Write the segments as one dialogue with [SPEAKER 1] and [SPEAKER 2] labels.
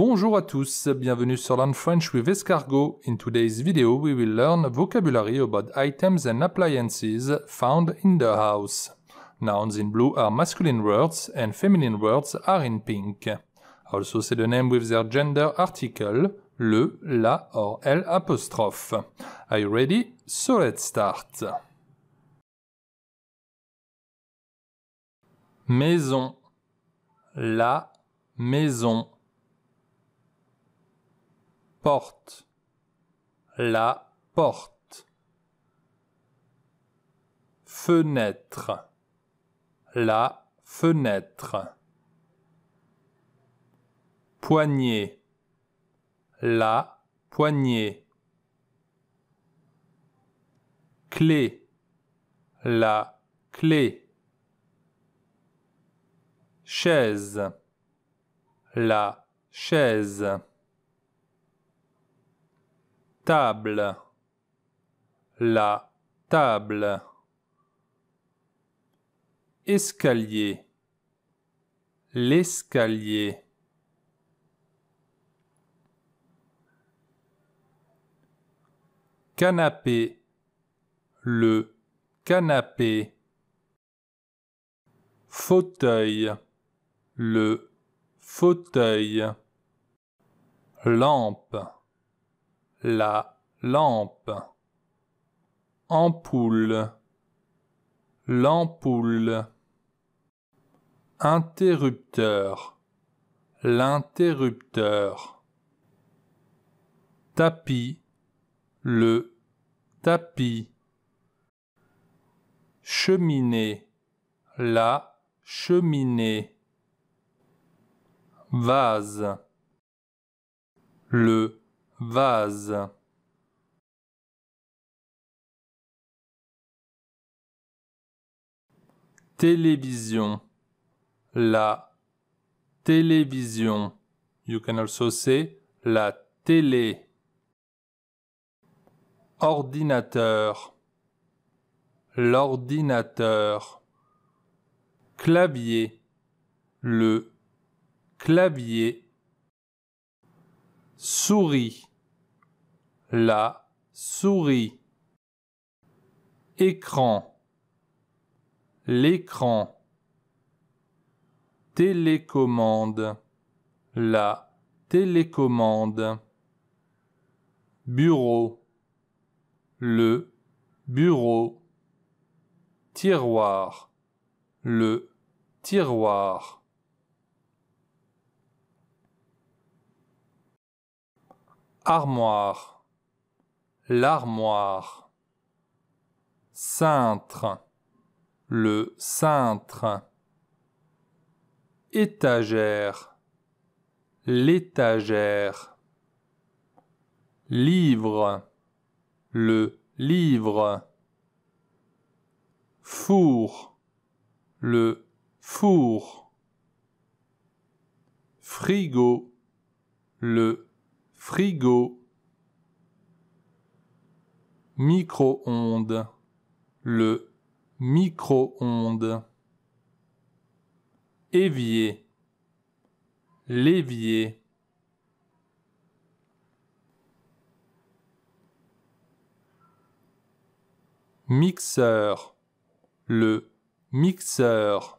[SPEAKER 1] Bonjour à tous, bienvenue sur Learn French with Escargot. In today's video we will learn vocabulary about items and appliances found in the house. Nouns in blue are masculine words and feminine words are in pink. Also say the name with their gender article, le, la or l apostrophe. Are you ready? So let's start. Maison La maison porte, la porte, fenêtre, la fenêtre, poignée, la poignée, clé, la clé, chaise, la chaise table la table escalier l'escalier canapé le canapé fauteuil le fauteuil lampe la lampe ampoule l'ampoule interrupteur l'interrupteur tapis le tapis cheminée la cheminée vase le Vase Télévision La télévision. You can also say la télé. Ordinateur. L'ordinateur. Clavier. Le clavier. Souris la souris écran l'écran télécommande la télécommande bureau le bureau tiroir le tiroir armoire l'armoire. Cintre, le cintre. Étagère, l'étagère. Livre, le livre. Four, le four. Frigo, le frigo micro-ondes, le micro-ondes, évier, l'évier. Mixeur, le mixeur.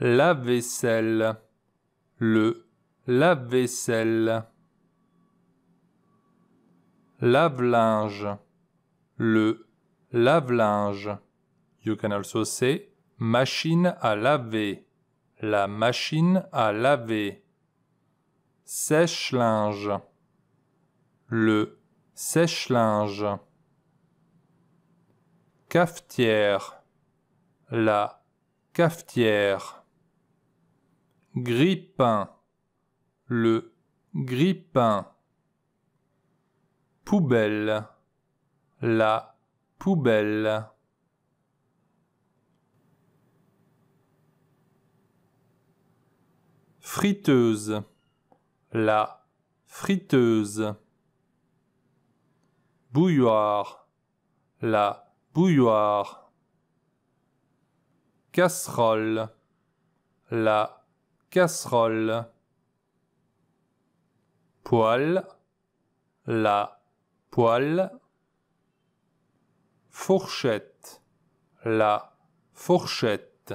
[SPEAKER 1] la vaisselle le lave-vaisselle lave-linge, le lave-linge. You can also say machine à laver, la machine à laver. Sèche-linge, le sèche-linge. Cafetière, la cafetière. Grippin, le grippin poubelle, la poubelle. Friteuse, la friteuse. Bouilloire, la bouilloire. Casserole, la casserole. Poêle, la poêle, fourchette, la fourchette,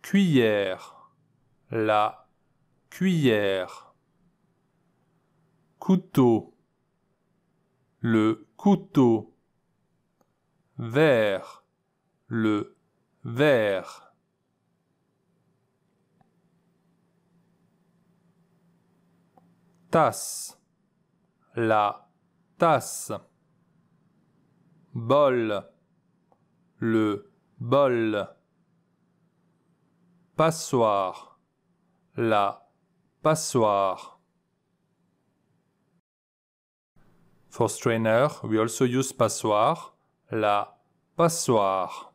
[SPEAKER 1] cuillère, la cuillère, couteau, le couteau, verre, le verre. tasse la tasse, bol, le bol, passoire, la passoire. For strainer, we also use passoire, la passoire.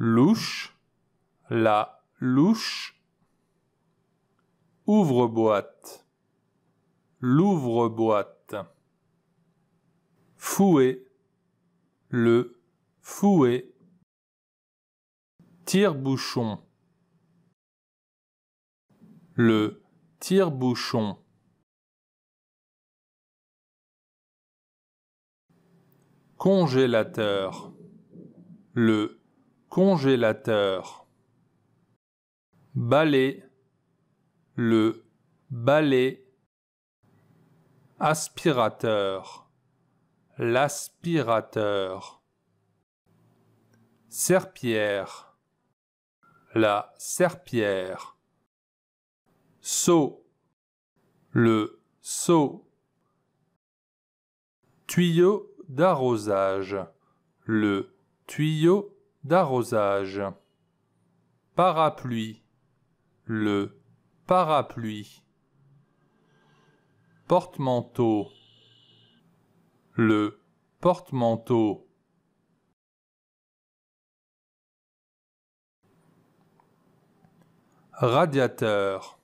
[SPEAKER 1] Louche, la louche. Ouvre-boîte l'ouvre-boîte. Fouet, le fouet. Tire-bouchon, le tire-bouchon. Congélateur, le congélateur. Balai, le balai aspirateur, l'aspirateur, serpillère, la serpillère, seau, le seau, tuyau d'arrosage, le tuyau d'arrosage, parapluie, le parapluie. Portemanteau, le porte radiateur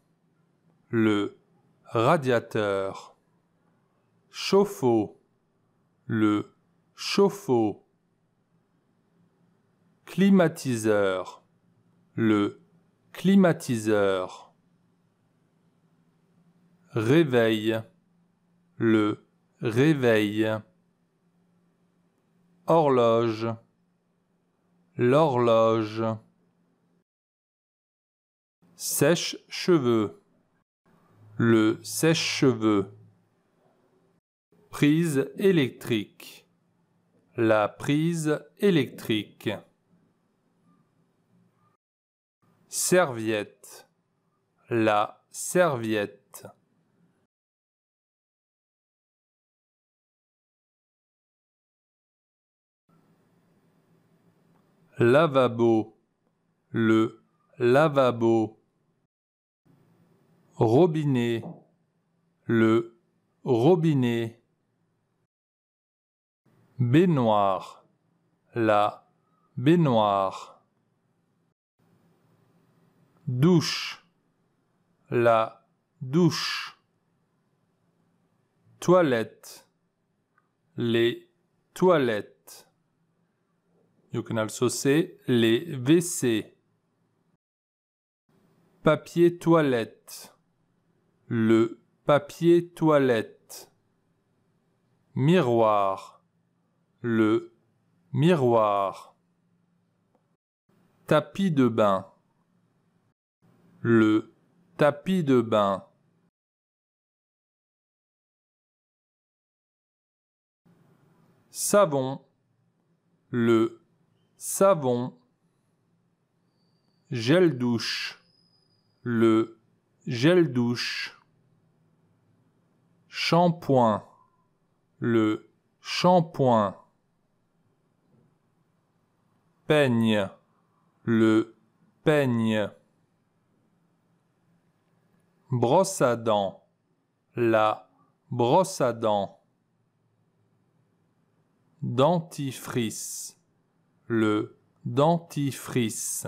[SPEAKER 1] le radiateur chauffe-eau le chauffe-eau climatiseur le climatiseur réveil le réveil horloge l'horloge sèche-cheveux le sèche-cheveux prise électrique la prise électrique serviette la serviette lavabo, le lavabo. Robinet, le robinet. Baignoire, la baignoire. Douche, la douche. Toilette, les toilettes. You can also les WC. Papier toilette. Le papier toilette. Miroir. Le miroir. Tapis de bain. Le tapis de bain. Savon. Le savon, gel douche, le gel douche, shampoing, le shampoing, peigne, le peigne, brosse à dents, la brosse à dents, dentifrice, le dentifrice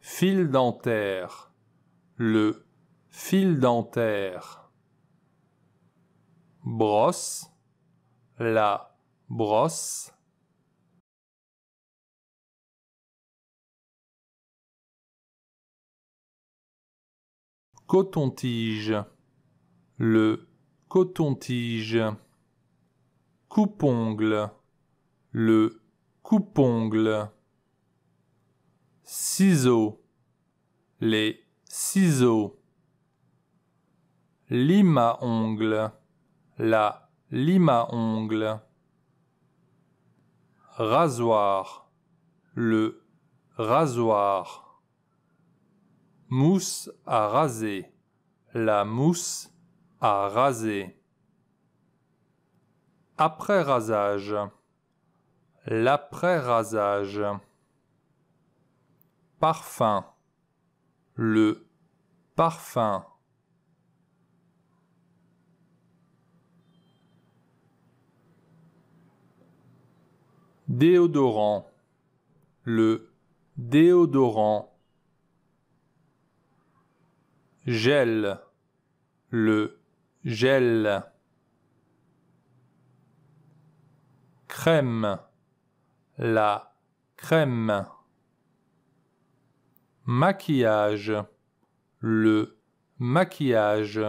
[SPEAKER 1] fil dentaire le fil dentaire brosse la brosse coton-tige le coton-tige coupongle le coupongle, ciseaux, les ciseaux, lime la lima à rasoir, le rasoir, mousse à raser, la mousse à raser. Après rasage. L'après-rasage. Parfum. Le parfum. Déodorant. Le déodorant. Gel. Le gel. Crème la crème maquillage le maquillage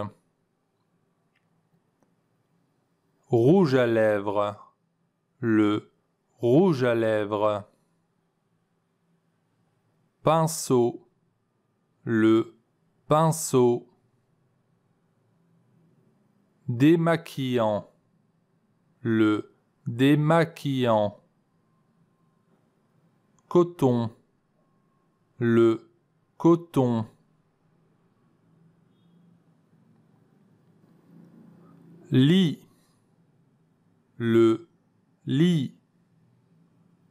[SPEAKER 1] rouge à lèvres le rouge à lèvres pinceau le pinceau démaquillant le démaquillant coton le coton lit le lit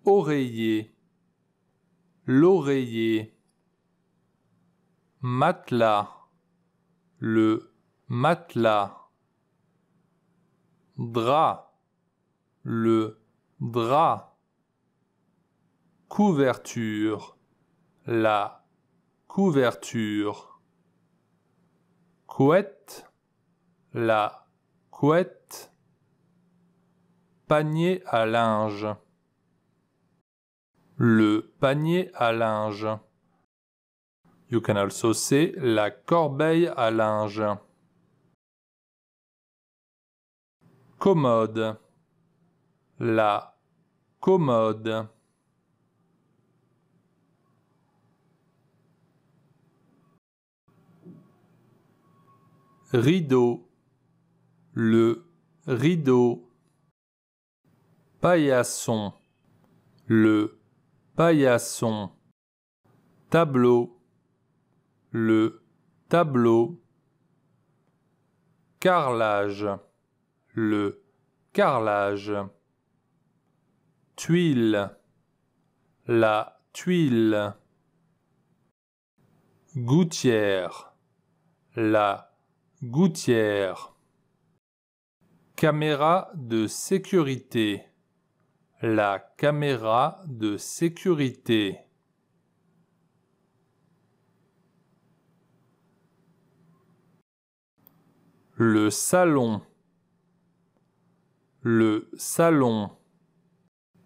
[SPEAKER 1] oreiller l'oreiller matelas le matelas drap le drap couverture, la couverture. Couette, la couette. Panier à linge. Le panier à linge. You can also say la corbeille à linge. Commode. La commode. rideau, le rideau, paillasson, le paillasson, tableau, le tableau, carrelage, le carrelage, tuile, la tuile, gouttière, la Gouttière. Caméra de sécurité. La caméra de sécurité. Le salon. Le salon.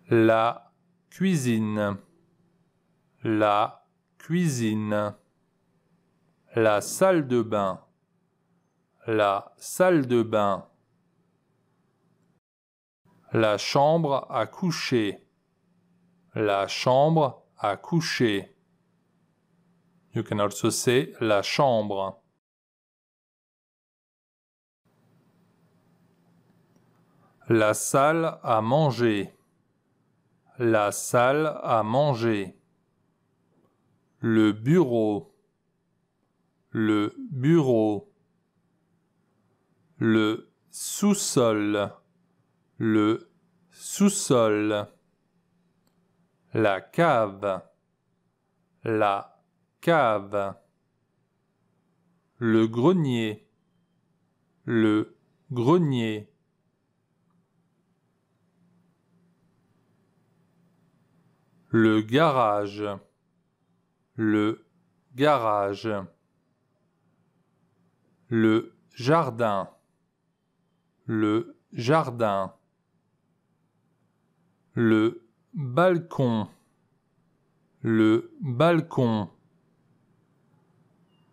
[SPEAKER 1] La cuisine. La cuisine. La salle de bain la salle de bain, la chambre à coucher, la chambre à coucher. You can also say la chambre. La salle à manger. La salle à manger. Le bureau. Le bureau le sous-sol, le sous-sol, la cave, la cave, le grenier, le grenier. Le garage, le garage, le jardin le jardin, le balcon, le balcon,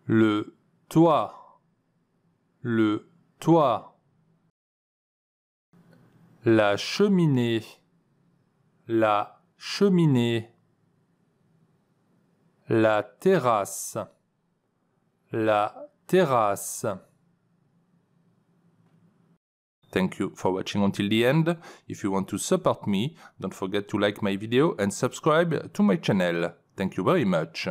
[SPEAKER 1] le toit, le toit, la cheminée, la cheminée, la terrasse, la terrasse. Thank you for watching until the end. If you want to support me, don't forget to like my video and subscribe to my channel. Thank you very much.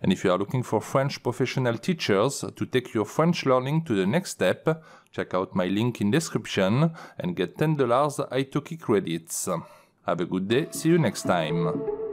[SPEAKER 1] And if you are looking for French professional teachers to take your French learning to the next step, check out my link in description and get $10 iTalki credits. Have a good day, see you next time.